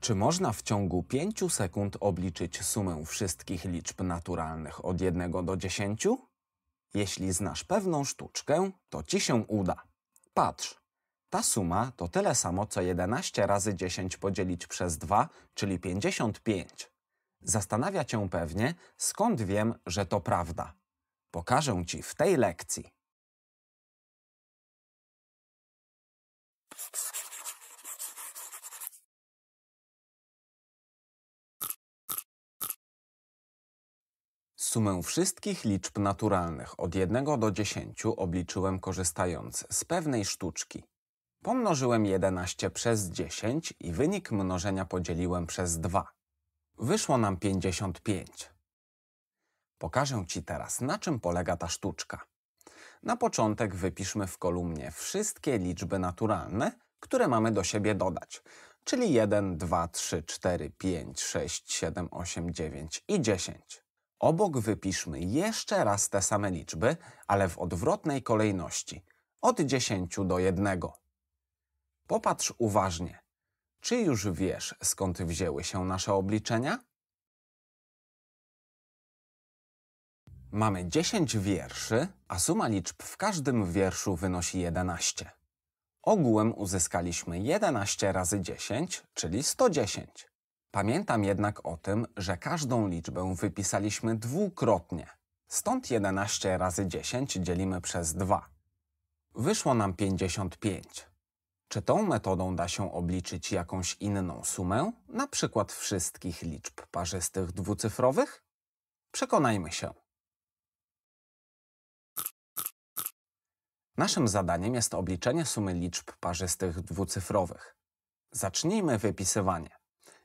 Czy można w ciągu 5 sekund obliczyć sumę wszystkich liczb naturalnych od 1 do 10? Jeśli znasz pewną sztuczkę, to ci się uda. Patrz, ta suma to tyle samo co 11 razy 10 podzielić przez 2, czyli 55. Zastanawia cię pewnie, skąd wiem, że to prawda. Pokażę ci w tej lekcji. Sumę wszystkich liczb naturalnych od 1 do 10 obliczyłem korzystając z pewnej sztuczki. Pomnożyłem 11 przez 10 i wynik mnożenia podzieliłem przez 2. Wyszło nam 55. Pokażę Ci teraz, na czym polega ta sztuczka. Na początek wypiszmy w kolumnie wszystkie liczby naturalne, które mamy do siebie dodać, czyli 1, 2, 3, 4, 5, 6, 7, 8, 9 i 10. Obok wypiszmy jeszcze raz te same liczby, ale w odwrotnej kolejności, od 10 do 1. Popatrz uważnie. Czy już wiesz, skąd wzięły się nasze obliczenia? Mamy 10 wierszy, a suma liczb w każdym wierszu wynosi 11. Ogółem uzyskaliśmy 11 razy 10, czyli 110. Pamiętam jednak o tym, że każdą liczbę wypisaliśmy dwukrotnie. Stąd 11 razy 10 dzielimy przez 2. Wyszło nam 55. Czy tą metodą da się obliczyć jakąś inną sumę, na przykład wszystkich liczb parzystych dwucyfrowych? Przekonajmy się. Naszym zadaniem jest obliczenie sumy liczb parzystych dwucyfrowych. Zacznijmy wypisywanie.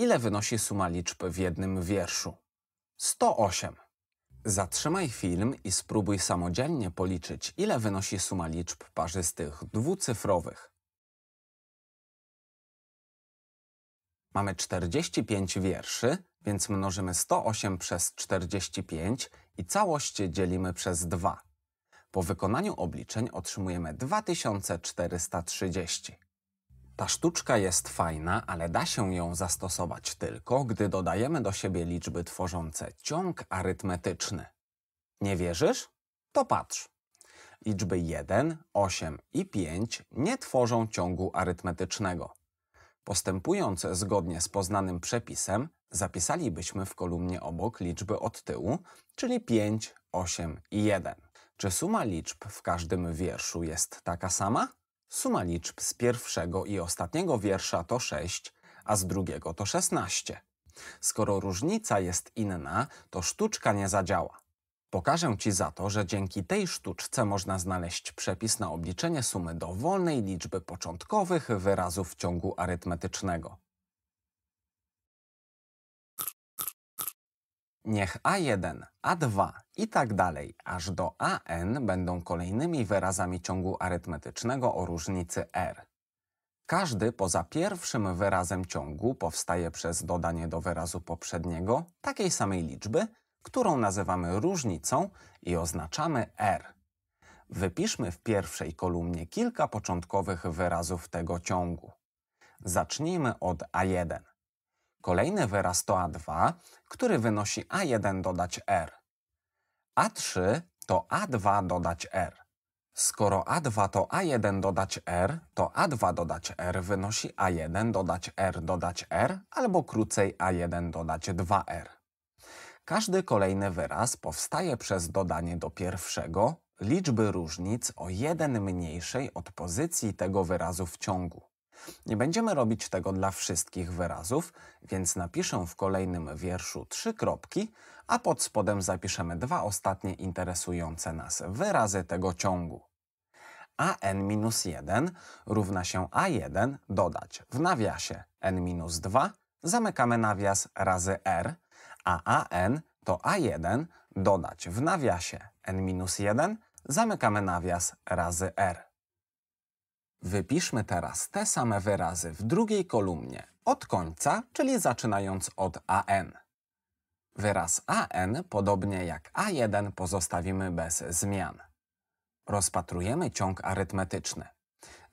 Ile wynosi suma liczb w jednym wierszu? 108. Zatrzymaj film i spróbuj samodzielnie policzyć, ile wynosi suma liczb parzystych dwucyfrowych. Mamy 45 wierszy, więc mnożymy 108 przez 45 i całość dzielimy przez 2. Po wykonaniu obliczeń otrzymujemy 2430. Ta sztuczka jest fajna, ale da się ją zastosować tylko, gdy dodajemy do siebie liczby tworzące ciąg arytmetyczny. Nie wierzysz? To patrz. Liczby 1, 8 i 5 nie tworzą ciągu arytmetycznego. Postępując zgodnie z poznanym przepisem, zapisalibyśmy w kolumnie obok liczby od tyłu, czyli 5, 8 i 1. Czy suma liczb w każdym wierszu jest taka sama? Suma liczb z pierwszego i ostatniego wiersza to 6, a z drugiego to 16. Skoro różnica jest inna, to sztuczka nie zadziała. Pokażę Ci za to, że dzięki tej sztuczce można znaleźć przepis na obliczenie sumy dowolnej liczby początkowych wyrazów ciągu arytmetycznego. Niech A1, A2 i tak dalej, aż do AN będą kolejnymi wyrazami ciągu arytmetycznego o różnicy R. Każdy poza pierwszym wyrazem ciągu powstaje przez dodanie do wyrazu poprzedniego takiej samej liczby, którą nazywamy różnicą i oznaczamy R. Wypiszmy w pierwszej kolumnie kilka początkowych wyrazów tego ciągu. Zacznijmy od A1. Kolejny wyraz to A2, który wynosi A1 dodać R. A3 to A2 dodać R. Skoro A2 to A1 dodać R, to A2 dodać R wynosi A1 dodać R dodać R albo krócej A1 dodać 2R. Każdy kolejny wyraz powstaje przez dodanie do pierwszego liczby różnic o jeden mniejszej od pozycji tego wyrazu w ciągu. Nie będziemy robić tego dla wszystkich wyrazów, więc napiszę w kolejnym wierszu trzy kropki, a pod spodem zapiszemy dwa ostatnie interesujące nas wyrazy tego ciągu. an-1 równa się a1 dodać w nawiasie n-2, zamykamy nawias razy r, a an to a1 dodać w nawiasie n-1, zamykamy nawias razy r. Wypiszmy teraz te same wyrazy w drugiej kolumnie od końca, czyli zaczynając od AN. Wyraz AN, podobnie jak A1, pozostawimy bez zmian. Rozpatrujemy ciąg arytmetyczny.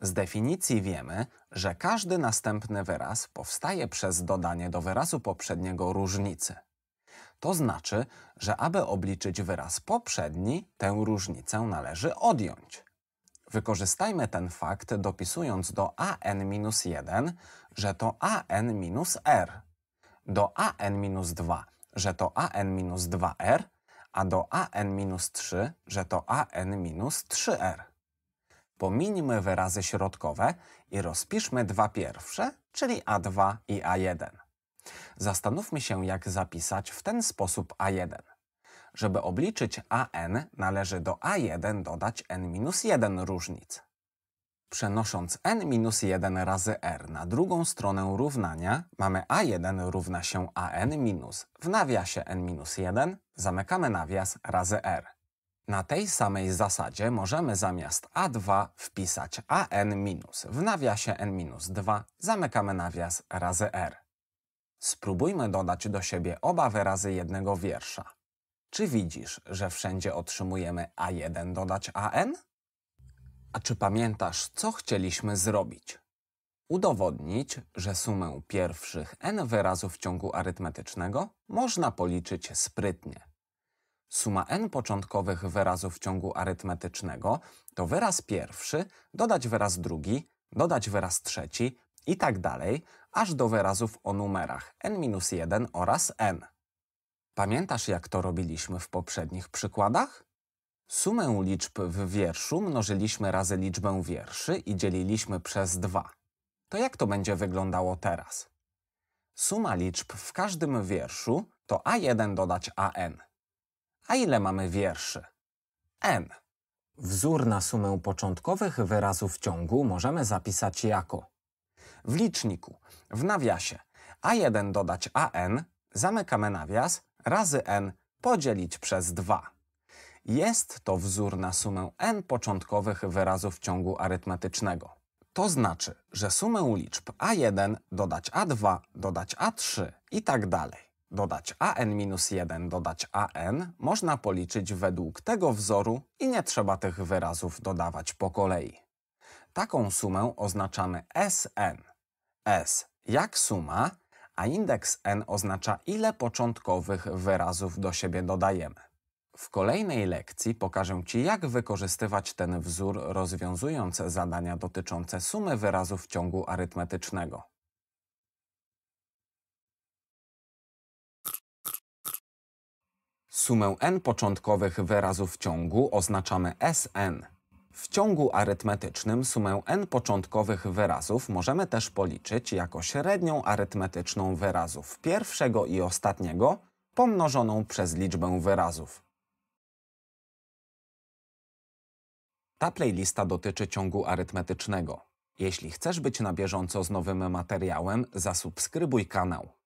Z definicji wiemy, że każdy następny wyraz powstaje przez dodanie do wyrazu poprzedniego różnicy. To znaczy, że aby obliczyć wyraz poprzedni, tę różnicę należy odjąć. Wykorzystajmy ten fakt, dopisując do an-1, że to an-r, do an-2, że to an-2r, a do an-3, że to an-3r. Pomińmy wyrazy środkowe i rozpiszmy dwa pierwsze, czyli a2 i a1. Zastanówmy się, jak zapisać w ten sposób a1. Żeby obliczyć AN, należy do A1 dodać N-1 różnic. Przenosząc N-1 razy R na drugą stronę równania, mamy A1 równa się AN minus w nawiasie N-1, zamykamy nawias razy R. Na tej samej zasadzie możemy zamiast A2 wpisać AN- w nawiasie N-2, zamykamy nawias razy R. Spróbujmy dodać do siebie oba wyrazy jednego wiersza. Czy widzisz, że wszędzie otrzymujemy A1 dodać AN? A czy pamiętasz, co chcieliśmy zrobić? Udowodnić, że sumę pierwszych n wyrazów ciągu arytmetycznego można policzyć sprytnie. Suma n początkowych wyrazów ciągu arytmetycznego to wyraz pierwszy, dodać wyraz drugi, dodać wyraz trzeci i tak dalej, aż do wyrazów o numerach n-1 oraz n. Pamiętasz, jak to robiliśmy w poprzednich przykładach? Sumę liczb w wierszu mnożyliśmy razy liczbę wierszy i dzieliliśmy przez dwa. To jak to będzie wyglądało teraz? Suma liczb w każdym wierszu to A1 dodać AN. A ile mamy wierszy? N. Wzór na sumę początkowych wyrazów ciągu możemy zapisać jako w liczniku, w nawiasie A1 dodać AN, zamykamy nawias, razy n podzielić przez 2. Jest to wzór na sumę n początkowych wyrazów ciągu arytmetycznego. To znaczy, że sumę liczb a1 dodać a2, dodać a3 i tak dalej. Dodać an-1, dodać an można policzyć według tego wzoru i nie trzeba tych wyrazów dodawać po kolei. Taką sumę oznaczamy Sn. S jak suma, a indeks n oznacza ile początkowych wyrazów do siebie dodajemy. W kolejnej lekcji pokażę Ci, jak wykorzystywać ten wzór, rozwiązując zadania dotyczące sumy wyrazów ciągu arytmetycznego. Sumę n początkowych wyrazów ciągu oznaczamy Sn. W ciągu arytmetycznym sumę n początkowych wyrazów możemy też policzyć jako średnią arytmetyczną wyrazów pierwszego i ostatniego pomnożoną przez liczbę wyrazów. Ta playlista dotyczy ciągu arytmetycznego. Jeśli chcesz być na bieżąco z nowym materiałem, zasubskrybuj kanał.